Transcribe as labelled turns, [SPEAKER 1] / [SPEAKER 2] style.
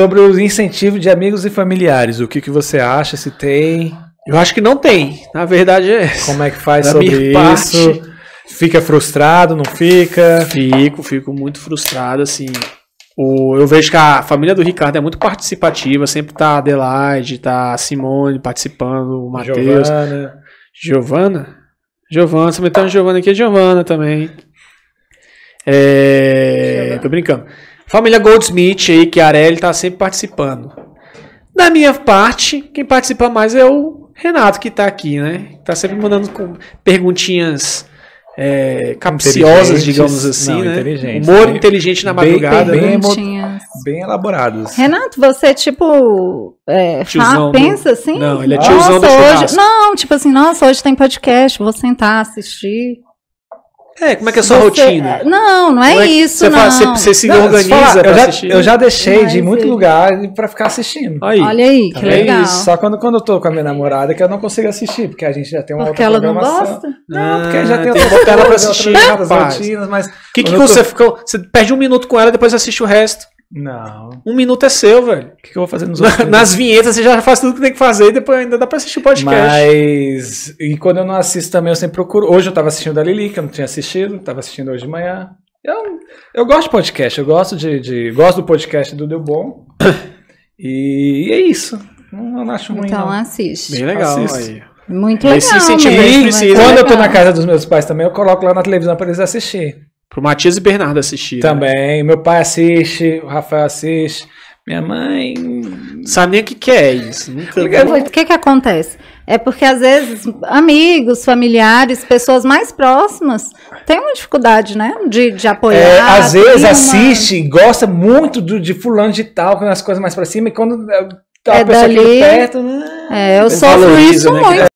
[SPEAKER 1] Sobre os incentivos de amigos e familiares, o que, que você acha? Se tem? Eu acho que não tem. Na verdade é. Como é que faz sobre isso? Parte... Fica frustrado? Não fica? Fico, fico muito frustrado assim. O, eu vejo que a família do Ricardo é muito participativa, sempre tá Adelaide, tá a Simone participando, o Matheus. Giovana. Giovana? Giovana, se me tá Giovana aqui, é Giovana também. É, tô brincando. Família Goldsmith aí, que é a Arelli tá sempre participando. Da minha parte, quem participa mais é o Renato, que tá aqui, né? Tá sempre mandando com perguntinhas é, capciosas, digamos assim, não, né? Inteligente, Humor bem, inteligente na madrugada. Bem, né? bem, né? bem elaborados. Renato, você é tipo. É, pensa assim? Não, ele é tiozão nossa, do hoje, Não, tipo assim, nossa, hoje tem podcast, vou sentar, assistir. É, como é que é a sua você, rotina? Não, não é, é isso, você não. você, você, se não, organiza para eu, já, assistir. eu já deixei de ir muito lugar para ficar assistindo. Aí, Olha aí, tá que é legal. Isso. Só quando, quando eu tô com a minha namorada que eu não consigo assistir, porque a gente já tem uma porque outra ela não gosta? Não, porque já ah, tem, tem outra, tela para assistir. Outras rotinas, mas... O que, que, que você ficou... Você perde um minuto com ela, depois assiste o resto. Não. Um minuto é seu, velho. O que, que, eu vou fazer nos outros? Nas vinhetas você já faz tudo que tem que fazer e depois ainda dá pra assistir o podcast. Mas. E quando eu não assisto também, eu sempre procuro. Hoje eu tava assistindo a Lili, que eu não tinha assistido. Tava assistindo hoje de manhã. Eu, eu gosto de podcast, eu gosto de. de... gosto do podcast do Deu Bom. E, e é isso. Não, não acho ruim. Então não. assiste. Bem legal assiste. aí. Muito legal. Mas se sentir bem, precisa. Quando eu tô na casa dos meus pais também, eu coloco lá na televisão pra eles assistirem. Pro Matias e Bernardo assistir. Né? Também. Né? Meu pai assiste, o Rafael assiste, minha mãe. Sabe nem o que, que é isso. Nunca... O que, que acontece? É porque às vezes amigos, familiares, pessoas mais próximas têm uma dificuldade, né? De, de apoiar. É, às vezes uma... assiste, gosta muito do, de fulano de tal, com é as coisas mais para cima, e quando tá é a pessoa dali, perto. Né? É, eu sofro isso né? muito. É